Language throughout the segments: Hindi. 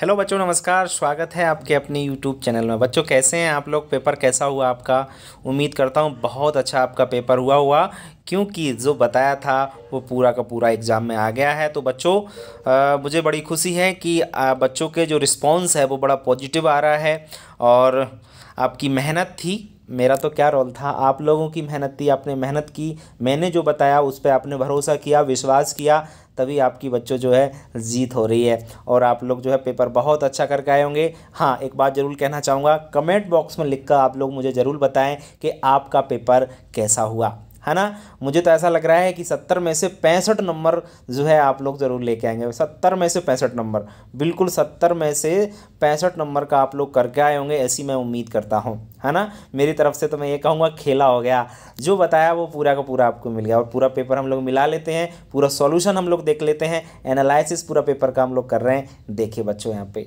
हेलो बच्चों नमस्कार स्वागत है आपके अपने यूट्यूब चैनल में बच्चों कैसे हैं आप लोग पेपर कैसा हुआ आपका उम्मीद करता हूँ बहुत अच्छा आपका पेपर हुआ हुआ क्योंकि जो बताया था वो पूरा का पूरा एग्ज़ाम में आ गया है तो बच्चों मुझे बड़ी खुशी है कि आ, बच्चों के जो रिस्पॉन्स है वो बड़ा पॉजिटिव आ रहा है और आपकी मेहनत थी मेरा तो क्या रोल था आप लोगों की मेहनत थी आपने मेहनत की मैंने जो बताया उस पर आपने भरोसा किया विश्वास किया तभी आपकी बच्चों जो है जीत हो रही है और आप लोग जो है पेपर बहुत अच्छा करके आए होंगे हाँ एक बात ज़रूर कहना चाहूँगा कमेंट बॉक्स में लिख कर आप लोग मुझे ज़रूर बताएं कि आपका पेपर कैसा हुआ है ना मुझे तो ऐसा लग रहा है कि सत्तर में से पैंसठ नंबर जो है आप लोग ज़रूर लेके आएंगे सत्तर में से पैंसठ नंबर बिल्कुल सत्तर में से पैंसठ नंबर का आप लोग करके आए होंगे ऐसी मैं उम्मीद करता हूँ है ना मेरी तरफ से तो मैं ये कहूँगा खेला हो गया जो बताया वो पूरा का पूरा आपको मिल गया और पूरा पेपर हम लोग मिला लेते हैं पूरा सोल्यूशन हम लोग देख लेते हैं एनालिसिस पूरा पेपर का हम लोग कर रहे हैं देखिए बच्चों यहाँ पे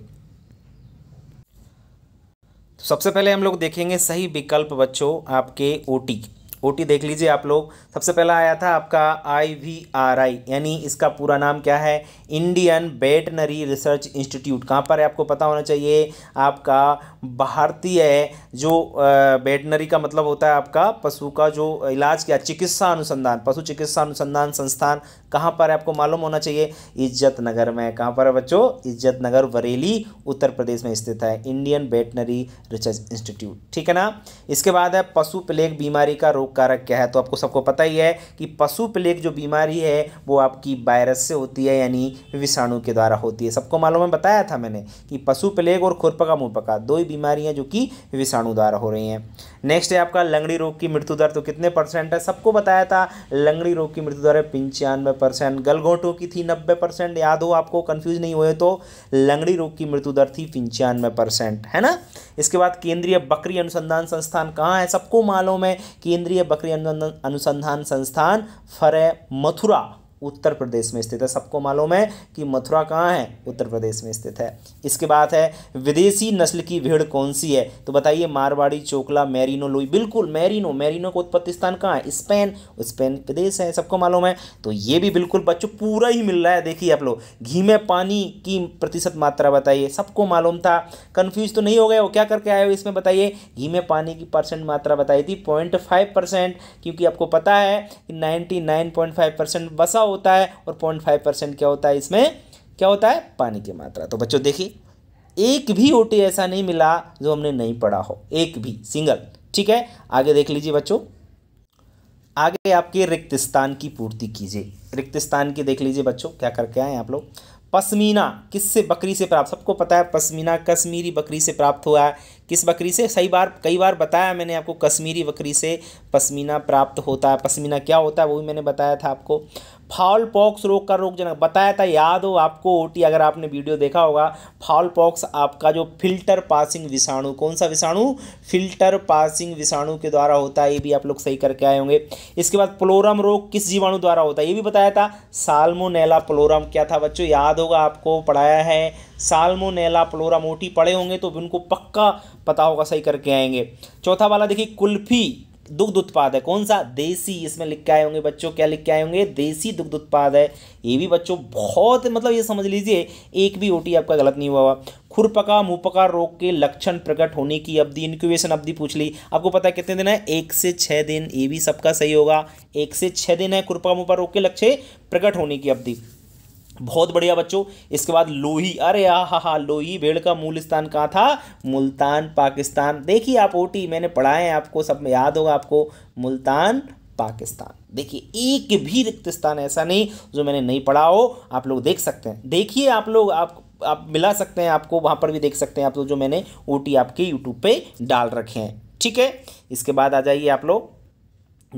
तो सबसे पहले हम लोग देखेंगे सही विकल्प बच्चों आपके ओ टी ओटी देख लीजिए आप लोग सबसे पहला आया था आपका आईवीआरआई यानी इसका पूरा नाम क्या है इंडियन वेटनरी रिसर्च इंस्टीट्यूट कहाँ पर है आपको पता होना चाहिए आपका भारतीय जो बेटनरी का मतलब होता है आपका पशु का जो इलाज किया चिकित्सा अनुसंधान पशु चिकित्सा अनुसंधान संस्थान कहाँ पर है आपको मालूम होना चाहिए इज्जत नगर में कहाँ पर है बच्चों इज्जत नगर बरेली उत्तर प्रदेश में स्थित है इंडियन वेटनरी रिसर्च इंस्टीट्यूट ठीक है ना इसके बाद है पशु प्लेग बीमारी का रोग रोग कारक क्या है तो आपको सबको पता ही है कि पशु प्लेग जो बीमारी है वो आपकी वायरस से होती है यानी विषाणु के द्वारा होती है सबको मालूम है बताया था मैंने कि पशु प्लेग और खुरपका मुँहपका दो ही बीमारियाँ जो कि विषाणु द्वारा हो रही हैं नेक्स्ट है आपका लंगड़ी रोग की मृत्यु दर तो कितने परसेंट है सबको बताया था लंगड़ी रोग की मृत्यु दर है पंचानवे परसेंट गलघोंटों की थी नब्बे परसेंट याद हो आपको कन्फ्यूज नहीं हुए तो लंगड़ी रोग की मृत्यु दर थी पंचानवे परसेंट है ना इसके बाद केंद्रीय बकरी अनुसंधान संस्थान कहाँ है सबको मालूम है केंद्रीय बकरी अनुसंधान संस्थान फरे मथुरा उत्तर प्रदेश में स्थित है सबको मालूम है कि मथुरा कहाँ है उत्तर प्रदेश में स्थित है इसके बाद है विदेशी नस्ल की भेड़ कौन सी है तो बताइए मारवाड़ी चोकला मैरिनो लोई बिल्कुल मैरिनो मैरिनो का उत्पत्ति स्थान कहाँ है स्पेन स्पेन प्रदेश है सबको मालूम है तो ये भी बिल्कुल बच्चों पूरा ही मिल रहा है देखिए आप लोग घी में पानी की प्रतिशत मात्रा बताइए सबको मालूम था कन्फ्यूज तो नहीं हो गए हो क्या करके आए हो इसमें बताइए घी में पानी की परसेंट मात्रा बताई थी पॉइंट फाइव परसेंट क्योंकि आपको पता है कि ninety nine point five percent बसा होता है और पॉइंट फाइव परसेंट क्या होता है इसमें क्या होता है पानी की मात्रा तो बच्चों देखिए एक भी ओ ऐसा नहीं मिला जो हमने नहीं पढ़ा हो एक भी सिंगल ठीक है आगे देख लीजिए बच्चों आगे आपके रिक्त स्थान की पूर्ति कीजिए रिक्त स्थान की देख लीजिए बच्चों क्या करके आए आप लोग पश्मीना किससे बकरी से प्राप्त सबको पता है पश्मीना कश्मीरी बकरी से प्राप्त हुआ है किस बकरी से सही बार कई बार बताया मैंने आपको कश्मीरी बकरी से पश्मीना प्राप्त होता है पश्मीना क्या होता है वो भी मैंने बताया था आपको फाउल पॉक्स रोग का रोगजनक बताया था याद हो आपको ओटी अगर आपने वीडियो देखा होगा फाउल पॉक्स आपका जो फिल्टर पासिंग विषाणु कौन सा विषाणु फिल्टर पासिंग विषाणु के द्वारा होता है ये भी आप लोग सही करके आए होंगे इसके बाद प्लोरम रोग किस जीवाणु द्वारा होता है ये भी बताया था साल्मोनेला प्लोरम क्या था बच्चों याद होगा आपको पढ़ाया है साल्मोनेला प्लोरम ओटी पढ़े होंगे तो उनको पक्का पता होगा सही करके आएंगे चौथा वाला देखिए कुल्फी दुग्ध उत्पाद है कौन सा देसी इसमें लिख के आए होंगे बच्चों क्या लिख के आए होंगे देसी दुग्ध उत्पाद है ये भी बच्चों बहुत मतलब ये समझ लीजिए एक भी ओटी आपका गलत नहीं हुआ हुआ खुरपका मुंहपका रोग के लक्षण प्रकट होने की अवधि इंक्यूबेशन अवधि पूछ ली आपको पता है कितने दिन है एक से छः दिन ये भी सबका सही होगा एक से छः दिन है खुरपका मुंहपा रोग के लक्ष्य प्रकट होने की अवधि बहुत बढ़िया बच्चों इसके बाद लोही अरे आ हा हा लोही भेड़ का मूल स्थान कहाँ था मुल्तान पाकिस्तान देखिए आप ओटी मैंने पढ़ाए हैं आपको सब में याद होगा आपको मुल्तान पाकिस्तान देखिए एक भी रिक्त स्थान ऐसा नहीं जो मैंने नहीं पढ़ा हो आप लोग देख सकते हैं देखिए आप लोग आप आप मिला सकते हैं आपको वहाँ पर भी देख सकते हैं आप लोग जो मैंने ओ आपके यूट्यूब पे डाल रखे हैं ठीक है इसके बाद आ जाइए आप लोग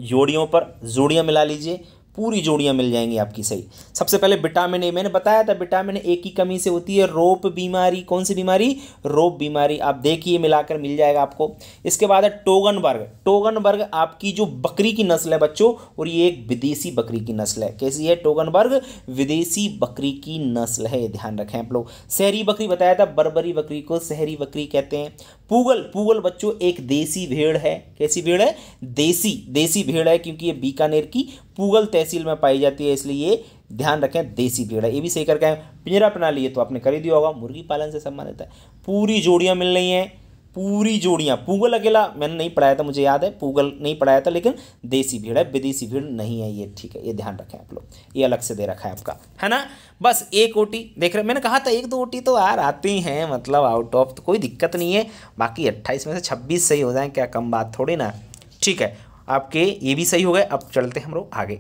जोड़ियों पर जोड़ियाँ मिला लीजिए पूरी जोड़ियाँ मिल जाएंगी आपकी सही सबसे पहले विटामिन ए मैंने बताया था विटामिन ए की कमी से होती है रोप बीमारी कौन सी बीमारी रोप बीमारी आप देखिए मिलाकर मिल जाएगा आपको इसके बाद है टोगन वर्ग टोगन वर्ग आपकी जो बकरी की नस्ल है बच्चों और ये एक विदेशी बकरी की नस्ल है कैसी है टोगन वर्ग विदेशी बकरी की नस्ल है ध्यान रखें आप लोग शहरी बकरी बताया था बरबरी बकरी को शहरी बकरी कहते हैं पूगल पूगल बच्चों एक देसी भेड़ है कैसी भेड़ है देसी देसी भेड़ है क्योंकि ये बीकानेर की पुगल तहसील में पाई जाती है इसलिए ये ध्यान रखें देसी पीड़ा है ये भी सही करके पिंजरा अपना लिए तो आपने कर ही दिया होगा मुर्गी पालन से संबंधित है पूरी जोड़ियाँ मिल रही हैं पूरी जोड़ियाँ पूगल अकेला मैंने नहीं पढ़ाया था मुझे याद है पूगल नहीं पढ़ाया था लेकिन देसी भीड़ है विदेशी भीड़ नहीं है ये ठीक है ये ध्यान रखें आप लोग ये अलग से दे रखा है आपका है ना बस एक ओटी देख रहे मैंने कहा था एक दो ओटी तो यार आती हैं मतलब आउट ऑफ तो कोई दिक्कत नहीं है बाकी अट्ठाईस में से छब्बीस सही हो जाए क्या कम बात थोड़ी ना ठीक है आपके ये भी सही हो गए अब चलते हैं हम लोग आगे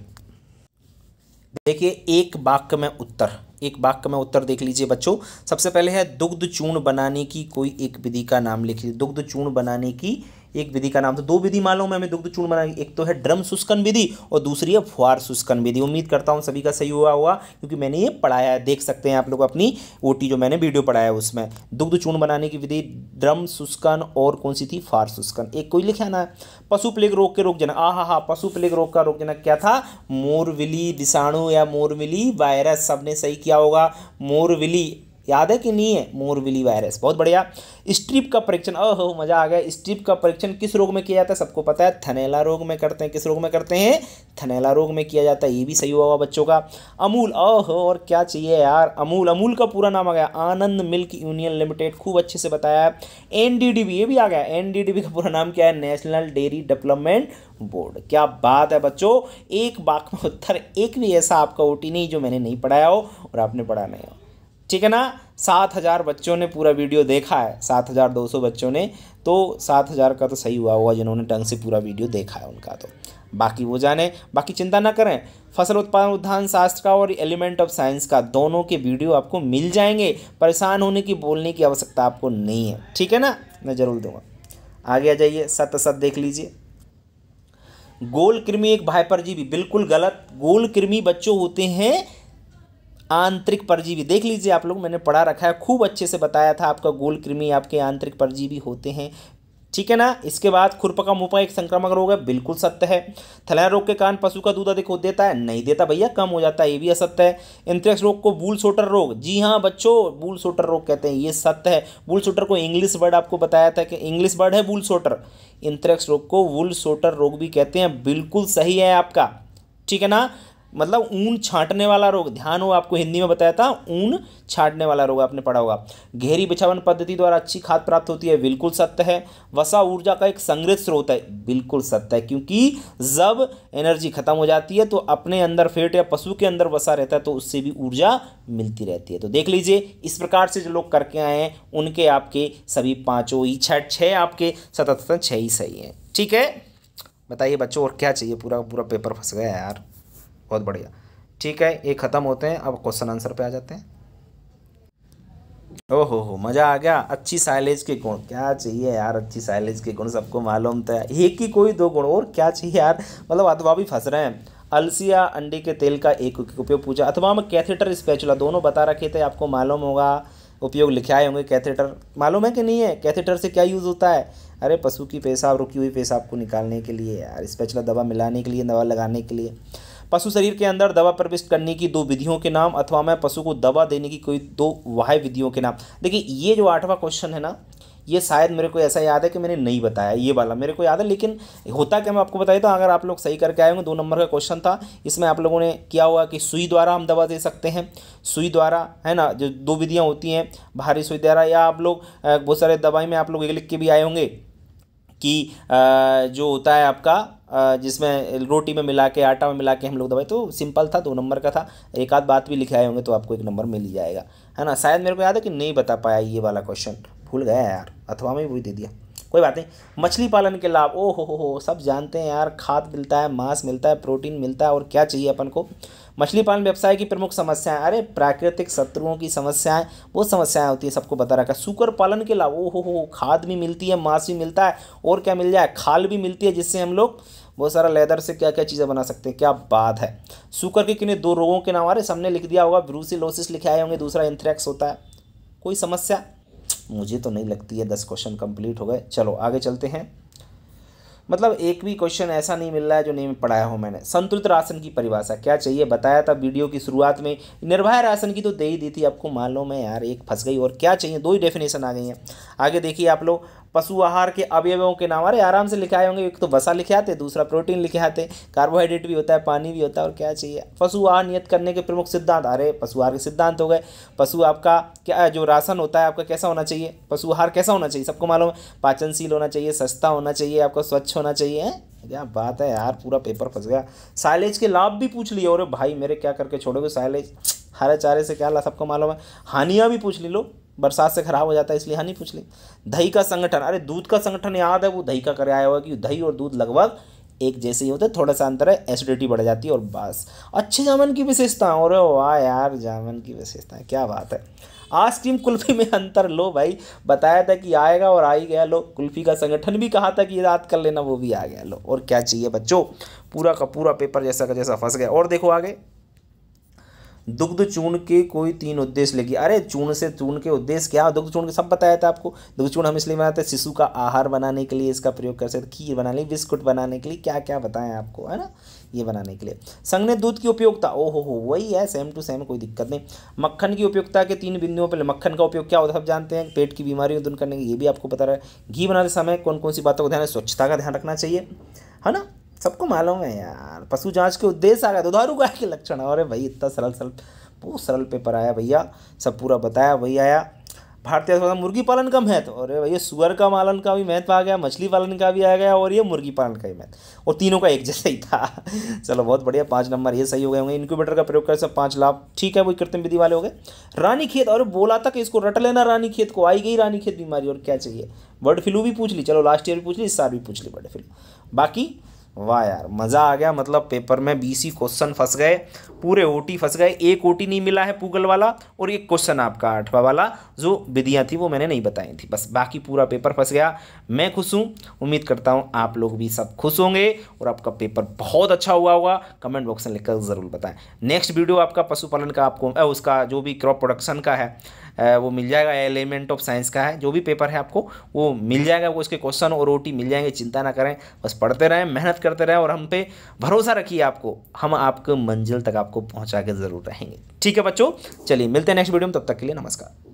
देखिए एक वाक्य में उत्तर एक वाक्य में उत्तर देख लीजिए बच्चों सबसे पहले है दुग्ध चूर्ण बनाने की कोई एक विधि का नाम लिख लीजिए दुग्ध चूर्ण बनाने की एक विधि का नाम तो दो विधि मालूम है हमें दुग्ध चूर्ण बनाएंगे एक तो है ड्रम शुष्कन विधि और दूसरी है फुहार शुष्कन विधि उम्मीद करता हूँ सभी का सही हुआ हुआ क्योंकि मैंने ये पढ़ाया है देख सकते हैं आप लोग अपनी ओ जो मैंने वीडियो पढ़ाया है उसमें दुग्ध चूर्ण बनाने की विधि ड्रम शुष्कन और कौन सी थी फार शुष्कन एक कोई लिखा ना पशु प्लेग रोग के रोग जना आ हा हा पशु प्लेग रोग का रोग जना क्या था मोरविली विषाणु या मोरविली वायरस सबने सही किया होगा मोरविली याद है कि नहीं है मोरविली वायरस बहुत बढ़िया स्ट्रिप का परीक्षण ओहो मजा आ गया स्ट्रिप का परीक्षण किस रोग में किया जाता है सबको पता है थनेला रोग में करते हैं किस रोग में करते हैं थनेला रोग में किया जाता है ये भी सही हुआ बच्चों का अमूल ओहो और क्या चाहिए यार अमूल अमूल का पूरा नाम आ गया आनंद मिल्क यूनियन लिमिटेड खूब अच्छे से बताया एन ये भी आ गया एन का पूरा नाम क्या है नेशनल डेयरी डेवलपमेंट बोर्ड क्या बात है बच्चों एक बाक में उत्तर एक भी ऐसा आपका ओटी नहीं जो मैंने नहीं पढ़ाया हो और आपने पढ़ा नहीं हो ठीक है ना सात हज़ार बच्चों ने पूरा वीडियो देखा है सात हज़ार दो सौ बच्चों ने तो सात हज़ार का तो सही हुआ होगा जिन्होंने ढंग से पूरा वीडियो देखा है उनका तो बाकी वो जाने बाकी चिंता ना करें फसल उत्पादन उद्यान शास्त्र का और एलिमेंट ऑफ साइंस का दोनों के वीडियो आपको मिल जाएंगे परेशान होने की बोलने की आवश्यकता आपको नहीं है ठीक है ना मैं ज़रूर दूंगा आगे आ जाइए सत देख लीजिए गोल कृमि एक भाई भी बिल्कुल गलत गोल कृमि बच्चों होते हैं आंतरिक परजीवी देख लीजिए आप लोग मैंने पढ़ा रखा है खूब अच्छे से बताया था आपका गोल कृमि आपके आंतरिक परजीवी होते हैं ठीक है ना इसके बाद खुरपका मुपा एक संक्रामक रोग है बिल्कुल सत्य है थलैया रोग के कारण पशु का दूध अधिक हो देता है नहीं देता भैया कम हो जाता है ये भी असत्य है इंथ्रेक्स रोग को बूल सोटर रोग जी हाँ बच्चों बूल सोटर रोग कहते हैं ये सत्य है बूल सोटर को इंग्लिश वर्ड आपको बताया था कि इंग्लिश वर्ड है बूल सोटर इंथ्रेक्स रोग को वुल सोटर रोग भी कहते हैं बिल्कुल सही है आपका ठीक है ना मतलब ऊन छांटने वाला रोग ध्यान हो आपको हिंदी में बताया था ऊन छांटने वाला रोग आपने पढ़ा होगा घेरी बिछावन पद्धति द्वारा अच्छी खाद प्राप्त होती है बिल्कुल सत्य है वसा ऊर्जा का एक संग्रह स्रोत है बिल्कुल सत्य है क्योंकि जब एनर्जी खत्म हो जाती है तो अपने अंदर फेट या पशु के अंदर वसा रहता है तो उससे भी ऊर्जा मिलती रहती है तो देख लीजिए इस प्रकार से जो लोग करके आए हैं उनके आपके सभी पाँचों ही छठ छः आपके सतत छः ही सही हैं ठीक है बताइए बच्चों और क्या चाहिए पूरा पूरा पेपर फंस गया यार बहुत बढ़िया ठीक है ये ख़त्म होते हैं अब क्वेश्चन आंसर पे आ जाते हैं ओहो हो मज़ा आ गया अच्छी साइलेज के गुण क्या चाहिए यार अच्छी साइलेज के गुण सबको मालूम था तो एक ही कोई दो गुण और क्या चाहिए यार मतलब अथवा भी फंस रहे हैं अलसिया अंडे के तेल का एक उपयोग पूछा अथवा में कैथेटर स्पैचुला दोनों बता रखे थे आपको मालूम होगा उपयोग लिखाए होंगे कैथेटर मालूम है कि नहीं है कैथेटर से क्या यूज़ होता है अरे पशु की पेशाब रुकी हुई पेशाब को निकालने के लिए यार स्पैचुला दवा मिलाने के लिए दवा लगाने के लिए पशु शरीर के अंदर दवा प्रविष्ट करने की दो विधियों के नाम अथवा मैं पशु को दवा देने की कोई दो वाह विधियों के नाम देखिए ये जो आठवां क्वेश्चन है ना ये शायद मेरे को ऐसा याद है कि मैंने नहीं बताया ये वाला मेरे को याद है लेकिन होता क्या मैं आपको बताया था अगर आप लोग सही करके आए होंगे दो नंबर का क्वेश्चन था इसमें आप लोगों ने किया हुआ कि सुई द्वारा हम दवा दे सकते हैं सुई द्वारा है ना जो दो विधियाँ होती हैं भारी सुई द्वारा या आप लोग बहुत सारे दवाई में आप लोग एक लिख के भी आए होंगे कि जो होता है आपका जिसमें रोटी में मिला के आटा में मिला के हम लोग दवाई तो सिंपल था दो नंबर का था एक आध बात भी लिखे आए होंगे तो आपको एक नंबर मिल जाएगा है ना शायद मेरे को याद है कि नहीं बता पाया ये वाला क्वेश्चन भूल गया यार अथवा में भी दे दिया कोई बात नहीं मछली पालन के लाभ ओ हो हो हो सब जानते हैं यार खाद मिलता है मांस मिलता है प्रोटीन मिलता है और क्या चाहिए अपन को मछली पालन व्यवसाय की प्रमुख समस्याएं अरे प्राकृतिक शत्रुओं की समस्याएं वो समस्याएं होती है सबको बता रखा है सुकर पालन के लाभ ओ हो हो खाद भी मिलती है मांस भी मिलता है और क्या मिल जाए खाल भी मिलती है जिससे हम लोग बहुत सारा लेदर से क्या क्या चीज़ें बना सकते हैं क्या बात है सुकर के किन्हीं दो रोगों के नाम आ रहे सामने लिख दिया होगा ब्रूसिलोसिस लिखे आए होंगे दूसरा इंथ्रैक्स होता है कोई समस्या मुझे तो नहीं लगती है दस क्वेश्चन कंप्लीट हो गए चलो आगे चलते हैं मतलब एक भी क्वेश्चन ऐसा नहीं मिल रहा है जो नहीं पढ़ाया हो मैंने संतुलित राशन की परिभाषा क्या चाहिए बताया था वीडियो की शुरुआत में निर्भया राशन की तो दे ही दी थी आपको मान लो मैं यार एक फंस गई और क्या चाहिए दो ही डेफिनेशन आ गई हैं आगे देखिए आप लोग पशु आहार के अवयवों के नाम अरे आराम से लिखाए होंगे एक तो वसा लिखे आते दूसरा प्रोटीन लिखे आते कार्बोहाइड्रेट भी होता है पानी भी होता है और क्या चाहिए पशु आहार नियत करने के प्रमुख सिद्धांत अरे पशु आहार के सिद्धांत हो गए पशु आपका क्या जो राशन होता है आपका कैसा होना चाहिए पशु आहार कैसा होना चाहिए सबको मालूम है पाचनशील होना चाहिए सस्ता होना चाहिए आपका स्वच्छ होना चाहिए क्या बात है यार पूरा पेपर फंस गया साइलेज के लाभ भी पूछ लिए और भाई मेरे क्या करके छोड़ोगे साइलेज हरे चारे से क्या ला सबको मालूम है हानियाँ भी पूछ ली लो बरसात से खराब हो जाता है इसलिए हानि पूछ ली दही का संगठन अरे दूध का संगठन याद है वो दही का आया हुआ कि दही और दूध लगभग एक जैसे ही होते हैं थोड़ा सा अंतर है एसिडिटी बढ़ जाती है और बस अच्छे जामन की विशेषता और वाह यार जामन की विशेषता क्या बात है आइसक्रीम कुल्फी में अंतर लो भाई बताया था कि आएगा और आ ही गया लो कुल्फी का संगठन भी कहा था कि रात कर लेना वो भी आ गया लो और क्या चाहिए बच्चों पूरा का पूरा पेपर जैसा का जैसा फंस गया और देखो आगे दुग्ध चूर्ण के कोई तीन उद्देश्य लेगी अरे चूर्ण से चूर्ण के उद्देश्य क्या दुग्ध चूर्ण के सब बताया था आपको दुग्ध चूर्ण हम इसलिए बनाते हैं शिशु का आहार बनाने के लिए इसका प्रयोग कर सकते खीर बनाने बिस्कुट बनाने के लिए क्या क्या बताएं आपको है ना ये बनाने के लिए संघने दूध की उपयोगता ओ हो हो वही है सेम टू सेम कोई दिक्कत नहीं मक्खन की उपयोगता के तीन बिंदुओं पर मक्खन का उपयोग क्या होता है सब जानते हैं पेट की बीमारियों दूर करने के ये भी आपको पता रहा है घी बनाते समय कौन कौन सी बातों का ध्यान है स्वच्छता का ध्यान रखना चाहिए है ना सबको मालूम है यार पशु जांच के उद्देश्य आ गया तो दुधारू गाय के लक्षण अरे भाई इतना सरल सरल बहुत सरल पेपर आया भैया सब पूरा बताया वही आया भारतीय अर्थव्यवस्था मुर्गी पालन का महत्व तो। और भैया सुअर का पालन का भी महत्व आ गया मछली पालन का भी आ गया और ये मुर्गी पालन का भी महत्व और तीनों का एक जैसा ही था चलो बहुत बढ़िया पाँच नंबर ये सही हो गए होंगे इनक्यूबेटर का प्रयोग कर सब पाँच लाभ ठीक है वही कृत्रिम विधि वाले हो गए रानी खेत और बोला था कि इसको रट लेना रानी खेत को आई गई रानी खेत बीमारी और क्या चाहिए बर्ड फ्लू भी पूछ ली चलो लास्ट ईयर भी पूछ ली इस साल भी पूछ ली बर्ड फ्लू बाकी वाह यार मज़ा आ गया मतलब पेपर में सी क्वेश्चन फंस गए पूरे ओटी फंस गए एक ओटी नहीं मिला है पूगल वाला और एक क्वेश्चन आपका आठवा वाला जो विधियाँ थी वो मैंने नहीं बताई थी बस बाकी पूरा पेपर फंस गया मैं खुश हूँ उम्मीद करता हूँ आप लोग भी सब खुश होंगे और आपका पेपर बहुत अच्छा हुआ होगा कमेंट बॉक्स में लिखकर ज़रूर बताएं नेक्स्ट वीडियो आपका पशुपालन का आपको उसका जो भी क्रॉप प्रोडक्शन का है वो मिल जाएगा एलिमेंट ऑफ साइंस का है जो भी पेपर है आपको वो मिल जाएगा वो इसके क्वेश्चन और ओटी मिल जाएंगे चिंता ना करें बस पढ़ते रहें मेहनत कर करते रहें और हम पे भरोसा रखिए आपको हम आपको मंजिल तक आपको पहुंचा के ज़रूर रहेंगे ठीक है बच्चों चलिए मिलते हैं नेक्स्ट वीडियो में तब तक के लिए नमस्कार